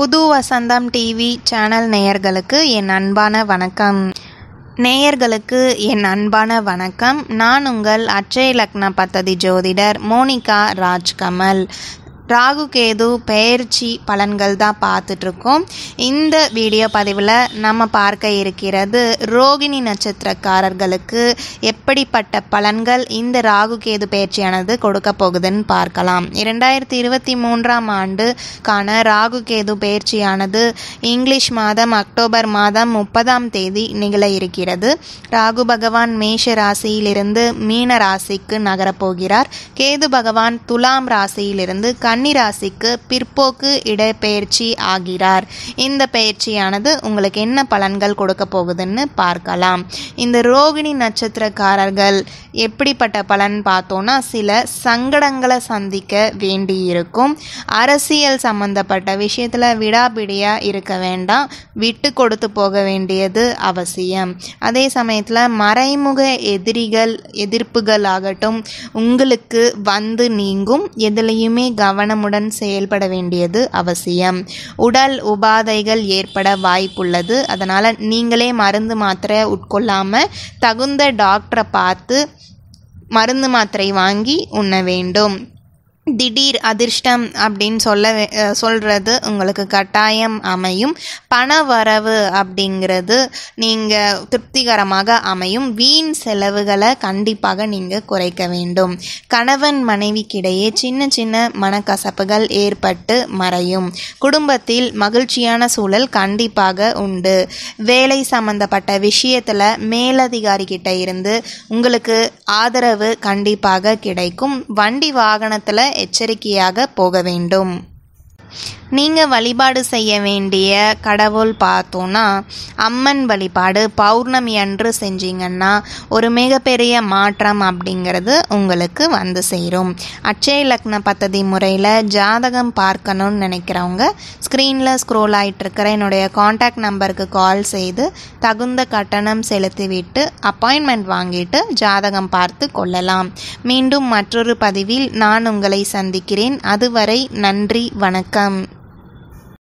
புது வசந்தம் TV channel நேயர்களுக்கு என் அன்பான வணக்கம் நேயர்களுக்கு என் அன்பான வணக்கம் நான் உங்கள் அச்சய லக்ன பத்ததி ஜோதிடர் மோனிகா ராஜ்கமல் ராகு கேது பெயர்ச்சி பலன்கள் தான் பார்த்துட்ருக்கோம் இந்த வீடியோ பதிவில் நம்ம பார்க்க இருக்கிறது ரோகிணி நட்சத்திரக்காரர்களுக்கு எப்படிப்பட்ட பலன்கள் இந்த ராகு கேது பயிற்சியானது கொடுக்க போகுதுன்னு பார்க்கலாம் இரண்டாயிரத்தி இருபத்தி மூன்றாம் ஆண்டுக்கான ராகு கேது பயிற்சியானது இங்கிலீஷ் மாதம் அக்டோபர் மாதம் முப்பதாம் தேதி நிகழ இருக்கிறது ராகு பகவான் மேஷ ராசியிலிருந்து மீன ராசிக்கு நகரப்போகிறார் கேது பகவான் துலாம் ராசியிலிருந்து கண் கன்னிராசிக்கு பிற்போக்கு இடப்பெயர்ச்சி ஆகிறார் இந்த பயிற்சியானது உங்களுக்கு என்ன பலன்கள் கொடுக்க போகுதுன்னு பார்க்கலாம் இந்த ரோகிணி நட்சத்திரக்காரர்கள் எப்படிப்பட்ட பலன் பார்த்தோன்னா சில சங்கடங்களை சந்திக்க வேண்டியிருக்கும் அரசியல் சம்பந்தப்பட்ட விஷயத்தில் விடாபிடியாக இருக்க வேண்டாம் விட்டு கொடுத்து போக வேண்டியது அவசியம் அதே சமயத்தில் மறைமுக எதிரிகள் எதிர்ப்புகள் ஆகட்டும் உங்களுக்கு வந்து நீங்கும் எதுலேயுமே கவனம் கவனமுடன் செயல்பட வேண்டியது அவசியம் உடல் உபாதைகள் ஏற்பட வாய்ப்புள்ளது அதனால் நீங்களே மருந்து மாத்திரை உட்கொள்ளாமல் தகுந்த டாக்டரை பார்த்து மருந்து மாத்திரை வாங்கி உண்ண வேண்டும் திடீர் அதிர்ஷ்டம் அப்படின்னு சொல்ல சொல்கிறது உங்களுக்கு கட்டாயம் அமையும் பண வரவு அப்படிங்கிறது நீங்கள் திருப்திகரமாக அமையும் வீண் செலவுகளை கண்டிப்பாக நீங்கள் குறைக்க வேண்டும் கணவன் மனைவிக்கிடையே சின்ன சின்ன மனக்கசப்புகள் ஏற்பட்டு மறையும் குடும்பத்தில் மகிழ்ச்சியான சூழல் கண்டிப்பாக உண்டு வேலை சம்பந்தப்பட்ட விஷயத்தில் மேலதிகாரிகிட்ட இருந்து உங்களுக்கு ஆதரவு கண்டிப்பாக கிடைக்கும் வண்டி வாகனத்தில் எச்சரிக்கையாக போக வேண்டும் நீங்கள் வழிபாடு செய்ய வேண்டிய கடவுள் பார்த்தோன்னா அம்மன் வழிபாடு பௌர்ணமி அன்று செஞ்சீங்கன்னா ஒரு மிகப்பெரிய மாற்றம் அப்படிங்கிறது உங்களுக்கு வந்து சேரும் அச்சய லக்ன பத்ததி முறையில் ஜாதகம் பார்க்கணும்னு நினைக்கிறவங்க ஸ்க்ரீனில் ஸ்க்ரோல் ஆகிட்டுருக்கிற என்னுடைய காண்டாக்ட் நம்பருக்கு கால் செய்து தகுந்த கட்டணம் செலுத்திவிட்டு அப்பாயின்மெண்ட் வாங்கிட்டு ஜாதகம் பார்த்து கொள்ளலாம் மீண்டும் மற்றொரு பதிவில் நான் உங்களை சந்திக்கிறேன் அதுவரை நன்றி வணக்கம்